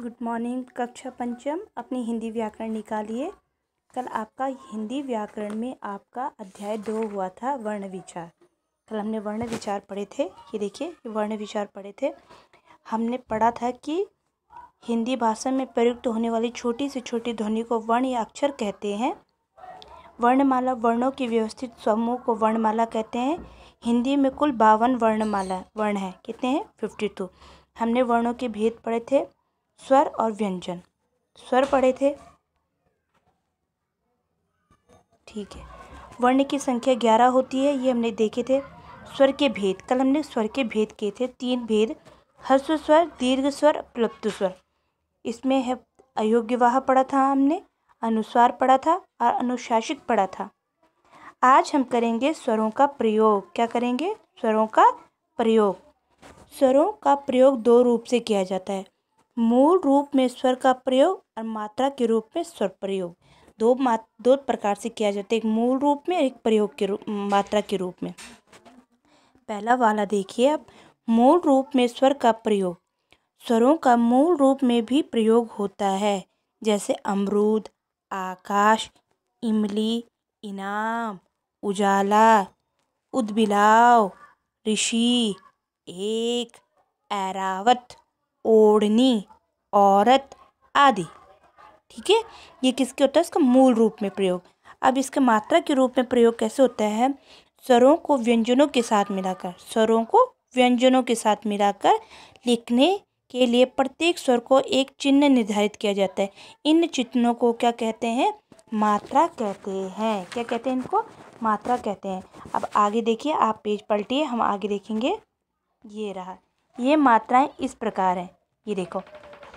good morning कक्षा पंचम अपनी हिंदी व्याकरण निकालिए कल आपका हिंदी व्याकरण में आपका अध्याय दो हुआ था वर्ण विचार कल हमने वर्ण विचार पढ़े थे ये देखिए वर्ण विचार पढ़े थे हमने पढ़ा था कि हिंदी भाषा में प्रयुक्त होने वाली छोटी से छोटी ध्वनि को वर्ण या अक्षर कहते हैं वर्णमाला वर्णों की व्यवस्थित समूह को वर्णमाला कहते हैं हिंदी में कुल बावन वर्णमाला वर्ण है कितने हैं फिफ्टी टू हमने वर्णों के भेद पढ़े थे स्वर और व्यंजन स्वर पढ़े थे ठीक है वर्ण की संख्या ग्यारह होती है ये हमने देखे थे स्वर के भेद कल हमने स्वर के भेद किए थे तीन भेद हर्स्व स्वर दीर्घ स्वर प्लुप्त स्वर इसमें है अयोग्य वाह पढ़ा था हमने अनुस्वार पढ़ा था और अनुशासित पढ़ा था आज हम करेंगे स्वरों का प्रयोग क्या करेंगे स्वरों का प्रयोग स्वरों का प्रयोग दो रूप से किया जाता है मूल रूप में स्वर का प्रयोग और मात्रा के रूप में स्वर प्रयोग दो मात दो प्रकार से किया जाता है एक मूल रूप में एक प्रयोग के रूप मात्रा के रूप में पहला वाला देखिए आप मूल रूप में स्वर का प्रयोग स्वरों का मूल रूप में भी प्रयोग होता है जैसे अमरूद आकाश इमली इनाम उजाला उदबिलाव ऋषि एक ऐरावत ओढ़नी औरत आदि ठीक है ये किसके होता है इसका मूल रूप में प्रयोग अब इसके मात्रा के रूप में प्रयोग कैसे होता है स्वरों को व्यंजनों के साथ मिलाकर स्वरों को व्यंजनों के साथ मिलाकर लिखने के लिए प्रत्येक स्वर को एक चिन्ह निर्धारित किया जाता है इन चिन्हों को क्या कहते हैं मात्रा कहते हैं क्या कहते हैं इनको मात्रा कहते हैं अब आगे देखिए आप पेज पलटिए हम आगे देखेंगे ये रहा ये मात्राएं इस प्रकार हैं ये देखो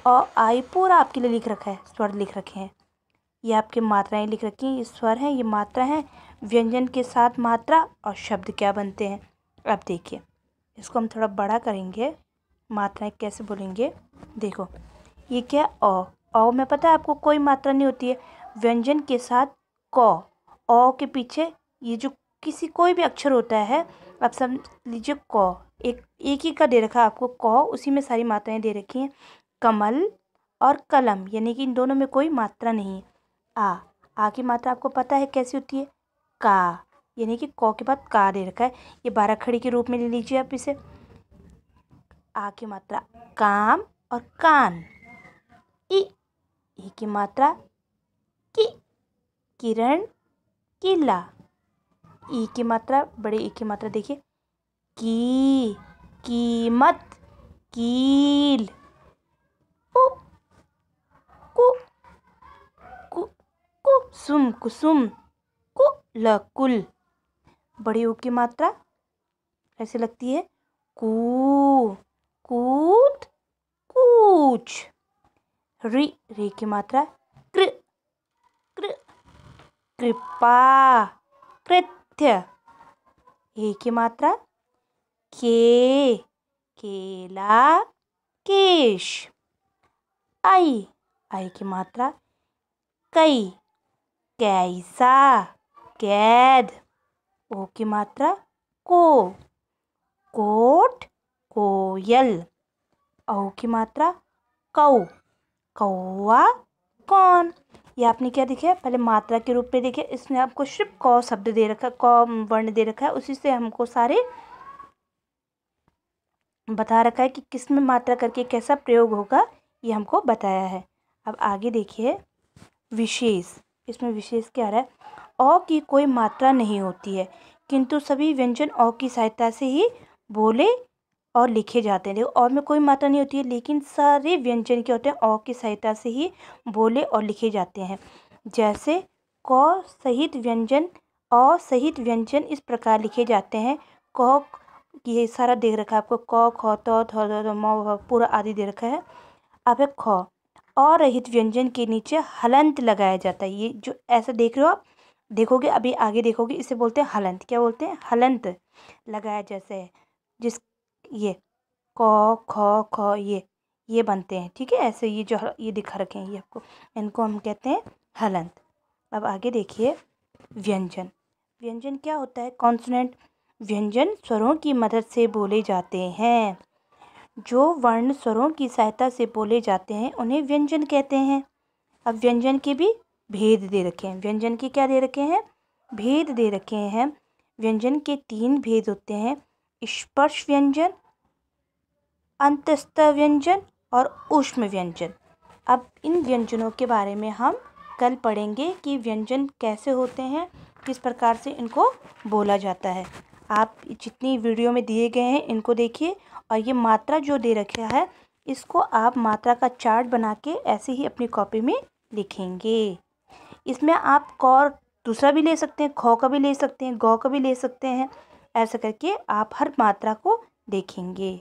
और आई पूरा आपके लिए लिख रखा है स्वर लिख रखे हैं ये आपके मात्राएं लिख रखी हैं ये स्वर हैं ये मात्रा हैं व्यंजन के साथ मात्रा और शब्द क्या बनते हैं अब देखिए इसको हम थोड़ा बड़ा करेंगे मात्राएं कैसे बोलेंगे देखो ये क्या अ अ में पता है आपको कोई मात्रा नहीं होती है व्यंजन के साथ क अ के पीछे ये जो किसी कोई भी अक्षर होता है आप समझ लीजिए क एक एक ही का दे रखा है आपको क उसी में सारी मात्राएं दे रखी हैं कमल और कलम यानी कि इन दोनों में कोई मात्रा नहीं है आ आ की मात्रा आपको पता है कैसी होती है का यानी कि कौ के बाद का दे रखा है ये बारह खड़ी के रूप में ले लीजिए आप इसे आ की मात्रा काम और कान ई ई की मात्रा की किरण किला ई की मात्रा बड़े ई की मात्रा देखिए की कीमत कील सुम कुसुम कु लकुल कुल बड़े की मात्रा ऐसे लगती है कू कूद कूच रि रे की मात्रा कृ कृ कृपा कृत्य ए की मात्रा के केला केश आई आई की मात्रा कई कैसा कैद ओ की मात्रा को कोट कोयल औ की मात्रा कौ कौआ कौन ये आपने क्या देखा है पहले मात्रा के रूप में देखे इसने आपको सिर्फ कौ शब्द दे रखा है कौ वर्ण दे रखा है उसी से हमको सारे बता रखा है कि किस में मात्रा करके कैसा प्रयोग होगा ये हमको बताया है अब आगे देखिए विशेष इसमें विशेष क्या रहा है अ की कोई मात्रा नहीं होती है किंतु सभी व्यंजन अ की सहायता से ही बोले और लिखे जाते हैं देखो और में कोई मात्रा नहीं होती है लेकिन सारे व्यंजन क्या होते हैं अ की सहायता से ही बोले और लिखे जाते हैं जैसे क सहित व्यंजन अ सहित व्यंजन इस प्रकार लिखे जाते हैं क ये सारा देख रखा है आपको क ख त ध म पूरा आदि दे रखा है अब है ख अरहित व्यंजन के नीचे हलंत लगाया जाता है ये जो ऐसा देख रहे हो आप देखोगे अभी आगे देखोगे इसे बोलते हैं हलंत क्या बोलते हैं हलंत लगाया जैसे है जिस ये क ख ख ये ये बनते हैं ठीक है ऐसे ये जो ये दिखा रखे हैं ये आपको इनको हम कहते हैं हलंत अब आगे देखिए व्यंजन व्यंजन क्या होता है कॉन्सोनेंट व्यंजन स्वरों की मदद से बोले जाते हैं जो वर्ण स्वरों की सहायता से बोले जाते हैं उन्हें व्यंजन कहते हैं अब व्यंजन के भी भेद दे रखे हैं व्यंजन के क्या दे रखे हैं भेद दे रखे हैं व्यंजन के तीन भेद होते हैं स्पर्श व्यंजन अंतस्थ व्यंजन और उष्म व्यंजन अब इन व्यंजनों के बारे में हम कल पढ़ेंगे कि व्यंजन कैसे होते हैं किस प्रकार से इनको बोला जाता है आप जितनी वीडियो में दिए गए हैं इनको देखिए और ये मात्रा जो दे रखा है इसको आप मात्रा का चार्ट बना के ऐसे ही अपनी कॉपी में लिखेंगे इसमें आप कौर दूसरा भी ले सकते हैं खौ का भी ले सकते हैं गौ का भी ले सकते हैं ऐसा करके आप हर मात्रा को देखेंगे